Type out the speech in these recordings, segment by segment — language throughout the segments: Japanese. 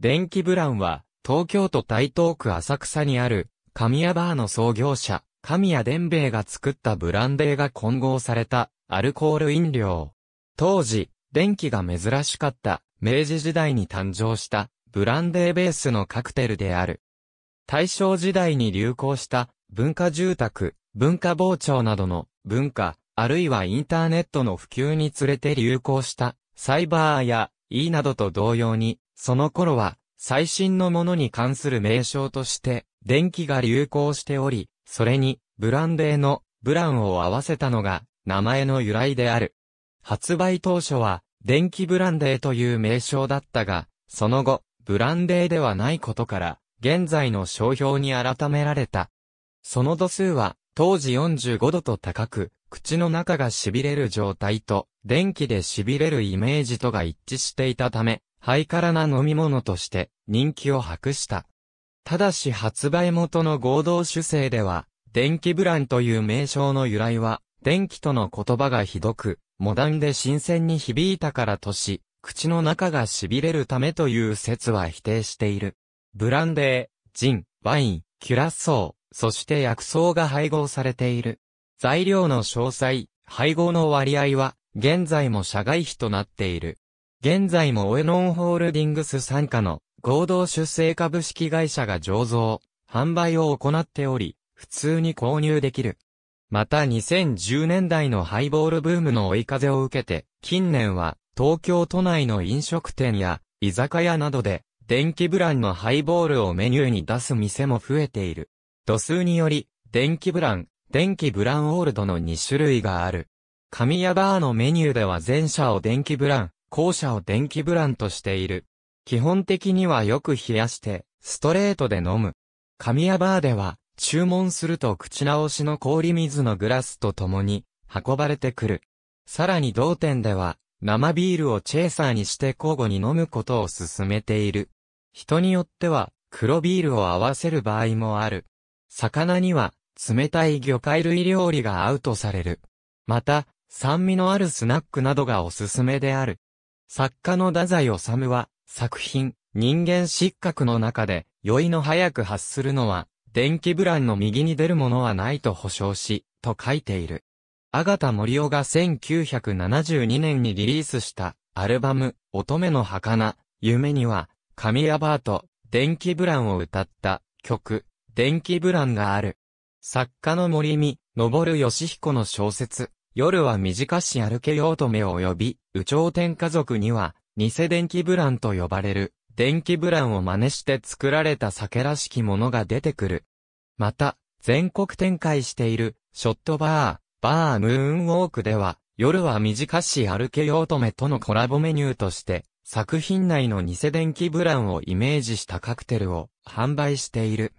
電気ブランは、東京都台東区浅草にある、神谷バーの創業者、神谷伝兵衛が作ったブランデーが混合された、アルコール飲料。当時、電気が珍しかった、明治時代に誕生した、ブランデーベースのカクテルである。大正時代に流行した、文化住宅、文化傍聴などの、文化、あるいはインターネットの普及につれて流行した、サイバーや E などと同様に、その頃は、最新のものに関する名称として、電気が流行しており、それに、ブランデーの、ブランを合わせたのが、名前の由来である。発売当初は、電気ブランデーという名称だったが、その後、ブランデーではないことから、現在の商標に改められた。その度数は、当時45度と高く、口の中が痺れる状態と、電気で痺れるイメージとが一致していたため、ハイカラな飲み物として人気を博した。ただし発売元の合同主制では、電気ブランという名称の由来は、電気との言葉がひどく、モダンで新鮮に響いたからとし、口の中が痺れるためという説は否定している。ブランデー、ジン、ワイン、キュラソー、そして薬草が配合されている。材料の詳細、配合の割合は、現在も社外費となっている。現在もオエノンホールディングス参加の合同出生株式会社が醸造、販売を行っており、普通に購入できる。また2010年代のハイボールブームの追い風を受けて、近年は東京都内の飲食店や居酒屋などで電気ブランのハイボールをメニューに出す店も増えている。度数により、電気ブラン、電気ブランオールドの2種類がある。神谷バーのメニューでは全社を電気ブラン、校舎を電気ブランとしている。基本的にはよく冷やして、ストレートで飲む。神谷バーでは、注文すると口直しの氷水のグラスと共に、運ばれてくる。さらに同店では、生ビールをチェーサーにして交互に飲むことを勧めている。人によっては、黒ビールを合わせる場合もある。魚には、冷たい魚介類料理が合うとされる。また、酸味のあるスナックなどがおすすめである。作家の太宰治は、作品、人間失格の中で、酔いの早く発するのは、電気ブランの右に出るものはないと保証し、と書いている。あがた森尾が1972年にリリースした、アルバム、乙女の儚、夢には、神アバート、電気ブランを歌った、曲、電気ブランがある。作家の森見、昇義彦の小説、夜は短し歩けようと目を及び、宇頂天家族には、偽電気ブランと呼ばれる、電気ブランを真似して作られた酒らしきものが出てくる。また、全国展開している、ショットバー、バームーンウォークでは、夜は短し歩けようとめとのコラボメニューとして、作品内の偽電気ブランをイメージしたカクテルを販売している。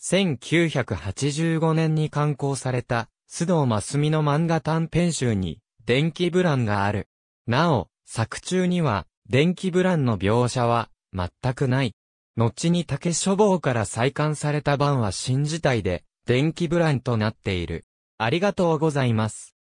1985年に刊行された、須藤真澄の漫画短編集に、電気ブランがある。なお、作中には、電気ブランの描写は、全くない。後に竹書房から再刊された版は新字体で、電気ブランとなっている。ありがとうございます。